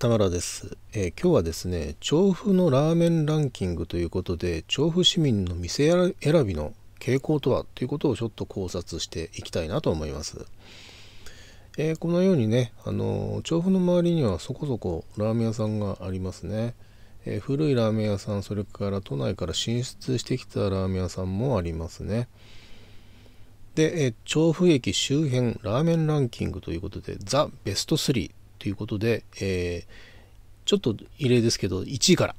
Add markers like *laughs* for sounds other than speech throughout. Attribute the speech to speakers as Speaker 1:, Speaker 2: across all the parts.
Speaker 1: 田村です、えー、今日はですね調布のラーメンランキングということで調布市民の店選びの傾向とはということをちょっと考察していきたいなと思います、えー、このようにね、あの調布の周りにはそこそこラーメン屋さんがありますね、えー、古いラーメン屋さんそれから都内から進出してきたラーメン屋さんもありますねで、え調布駅周辺ラーメンランキングということでザ・ベスト3ということで、えー、ちょっと異例ですけど、1位から。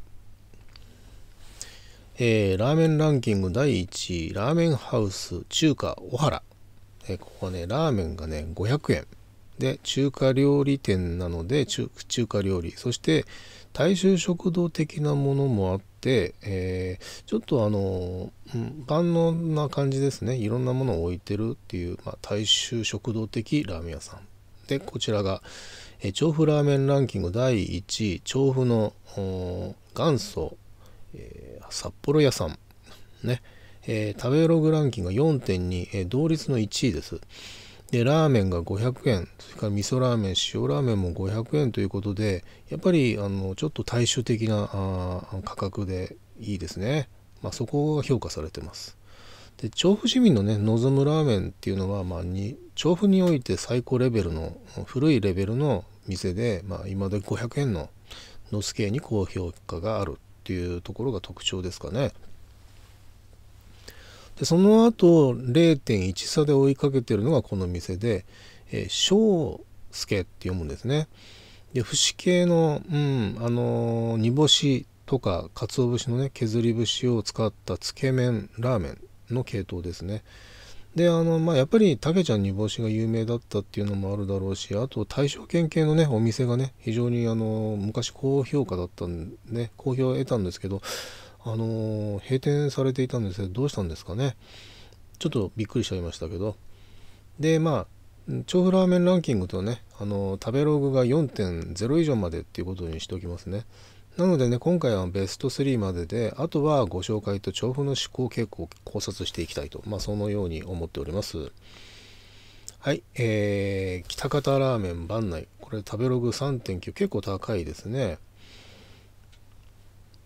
Speaker 1: えー、ラーメンランキング第1位、ラーメンハウス中華小原。えー、ここはね、ラーメンがね、500円。で、中華料理店なので中、中華料理。そして、大衆食堂的なものもあって、えー、ちょっとあの、万能な感じですね。いろんなものを置いてるっていう、まあ、大衆食堂的ラーメン屋さん。で、こちらが、え調布ラーメンランキング第1位、調布の元祖、えー、札幌屋さん、ね、えー、食べログランキング4.2、えー、同率の1位です。で、ラーメンが500円、それから味噌ラーメン、塩ラーメンも500円ということで、やっぱり、あの、ちょっと大衆的な価格でいいですね。まあ、そこが評価されてます。で調布市民のね望むラーメンっていうのは、まあ、に調布において最高レベルの古いレベルの店で、まあ、今で500円ののすけに高評価があるっていうところが特徴ですかね。でその後0.1差で追いかけてるのがこの店で「えー、助」って読むんですね。で節系の、うんあのー、煮干しとか鰹節のね削り節を使ったつけ麺ラーメンの系統ですね。であのまあ、やっぱりたけちゃん煮干しが有名だったっていうのもあるだろうしあと大正県系のねお店がね非常にあの昔高評価だったんで、ね、好評を得たんですけどあの閉店されていたんですけどどうしたんですかねちょっとびっくりしちゃいましたけどでまあ調布ラーメンランキングとねあの食べログが4.0以上までっていうことにしておきますねなのでね、今回はベスト3までで、あとはご紹介と調布の思考傾向を考察していきたいと、まあ、そのように思っております。はい、えー、北方ラーメン番内。これ食べログ3.9、結構高いですね。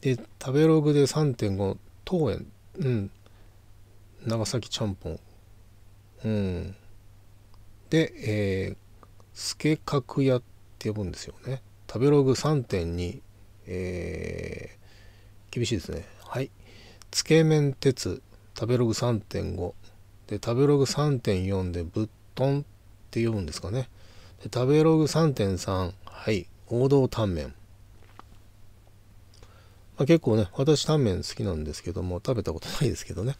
Speaker 1: で、食べログで3.5、当園、うん、長崎ちゃんぽん、うん。で、えー、スケカクヤって呼ぶんですよね。食べログ3.2、えー、厳しいですね。はい。つけ麺鉄、食べログ3.5。で、食べログ3.4でぶっとんって読むんですかね。で、食べログ3.3、はい。王道タンメン。まあ、結構ね、私タンメン好きなんですけども、食べたことないですけどね。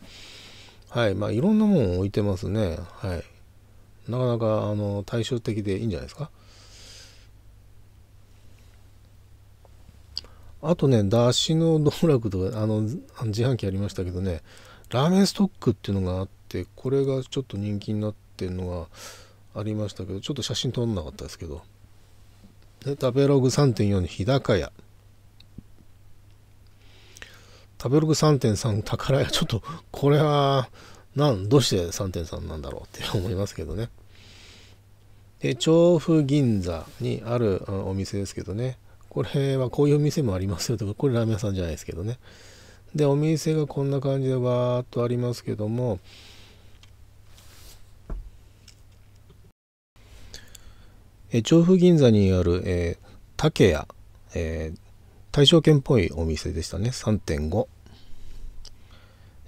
Speaker 1: はい。まあ、いろんなもん置いてますね。はい。なかなか、あの、対照的でいいんじゃないですか。あとね、だしの道楽とか、あの、自販機ありましたけどね、ラーメンストックっていうのがあって、これがちょっと人気になってるのがありましたけど、ちょっと写真撮んなかったですけど。で、食べログ3.4日高屋。食べログ3.3宝屋、ちょっと、これは、なん、どうして3.3なんだろうって思いますけどね。で、調布銀座にあるお店ですけどね。これはこういう店もありますよとか、これラーメン屋さんじゃないですけどね。で、お店がこんな感じでわーっとありますけども、え調布銀座にある、えー、竹屋、えー、大正圏っぽいお店でしたね3.5、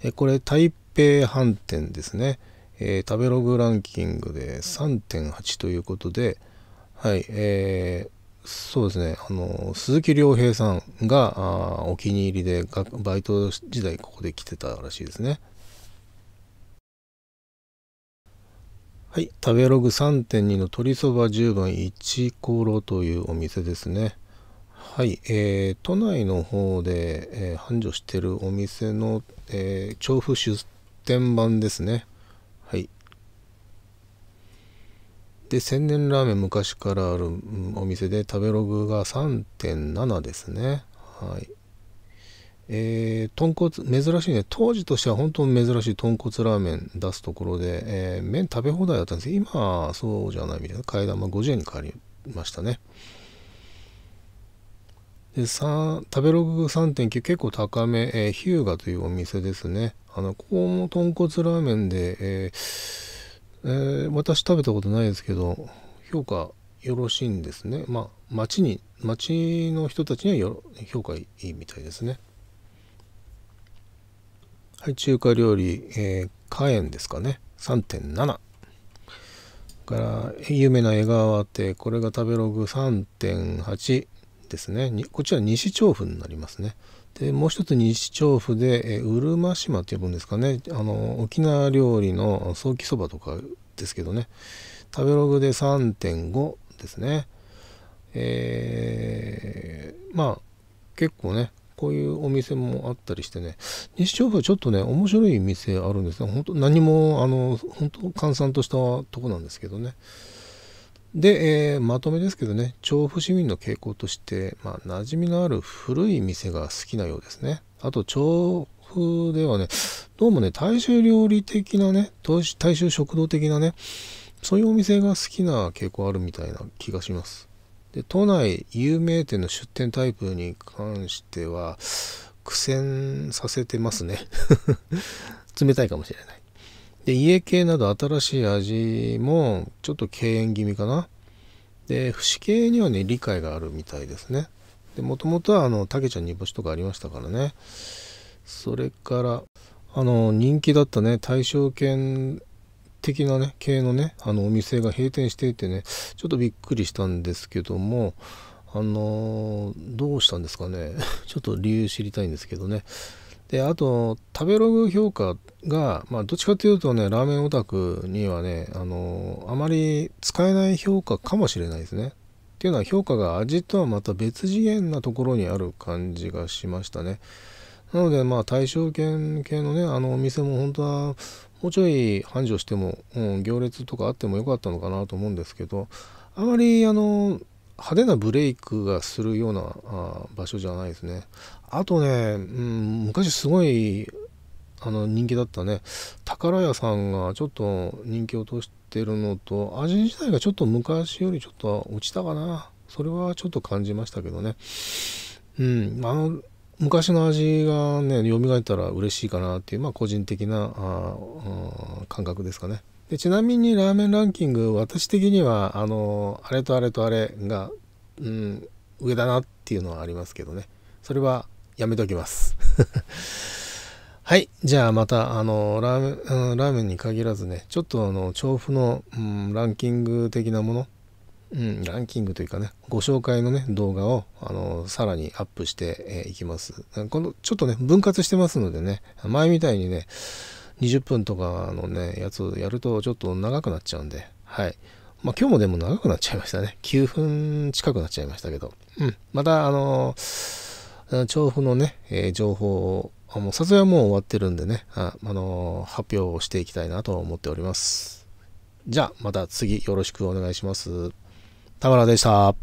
Speaker 1: えこれ台北飯店ですね、えー、食べログランキングで3.8ということではいえー、そうですねあの鈴木亮平さんがお気に入りでバイト時代ここで来てたらしいですねはい食べログ3.2の鶏そば10番1コロというお店ですねはい、えー、都内の方で、えー、繁盛してるお店の、えー、調布出店版ですねで千年ラーメン昔からあるお店で食べログが3.7ですねはいえー、豚骨珍しいね当時としては本当に珍しい豚骨ラーメン出すところで、えー、麺食べ放題だったんですけど今そうじゃないみたいな替え玉50円に変わりましたねで食べログ3.9結構高め、えー、ヒューガというお店ですねあのここも豚骨ラーメンで、えーえー、私食べたことないですけど評価よろしいんですねまあ町に町の人たちには評価いいみたいですねはい中華料理、えー、火ですかね3.7から有名な江川っこれが食べログ3.8ですねこっちは西調布になりますねでもう一つ西調布で、えうるま島って呼ぶんですかねあの沖縄料理のソーキそばとかですけどね食べログで3.5ですねえー、まあ結構ねこういうお店もあったりしてね西調布はちょっとね面白い店あるんですね本当何もあの本当閑散としたとこなんですけどねで、えー、まとめですけどね、調布市民の傾向として、まあ、馴染みのある古い店が好きなようですね。あと、調布ではね、どうもね、大衆料理的なね、大衆食堂的なね、そういうお店が好きな傾向あるみたいな気がします。で、都内有名店の出店タイプに関しては、苦戦させてますね。*laughs* 冷たいかもしれない。で、家系など新しい味もちょっと敬遠気味かな。で、節系にはね、理解があるみたいですね。で、もともとはあの、たけちゃん煮干しとかありましたからね。それから、あの、人気だったね、大正犬的なね、系のね、あの、お店が閉店していてね、ちょっとびっくりしたんですけども、あのどうしたんですかね。*laughs* ちょっと理由知りたいんですけどね。で、あと、食べログ評価が、まあ、どっちかというとね、ラーメンオタクにはね、あの、あまり使えない評価かもしれないですね。っていうのは評価が味とはまた別次元なところにある感じがしましたね。なので、まあ、対象圏系のね、あのお店も本当は、もうちょい繁盛しても、うん、行列とかあってもよかったのかなと思うんですけど、あまり、あの、派手なブレイクがするようなあ場所じゃないですね。あとね、うん、昔すごいあの人気だったね、宝屋さんがちょっと人気を落としてるのと、味自体がちょっと昔よりちょっと落ちたかな。それはちょっと感じましたけどね。うん、あの、昔の味がね、蘇ったら嬉しいかなっていう、まあ個人的なあ感覚ですかね。でちなみにラーメンランキング私的にはあのあれとあれとあれが、うん、上だなっていうのはありますけどねそれはやめときます *laughs* はい。じゃあまた、あの、ラーメン、ラーメンに限らずね、ちょっとあの、調布の、うん、ランキング的なもの、うん、ランキングというかね、ご紹介のね、動画を、あの、さらにアップしてい、えきます。この、ちょっとね、分割してますのでね、前みたいにね、20分とかのね、やつやるとちょっと長くなっちゃうんで、はい。まあ今日もでも長くなっちゃいましたね。9 *laughs* 分近くなっちゃいましたけど。うん。また、あのー、調布のね、えー、情報を、もう撮影はもう終わってるんでね、あ、あのー、発表をしていきたいなと思っております。じゃあ、また次よろしくお願いします。田村でした。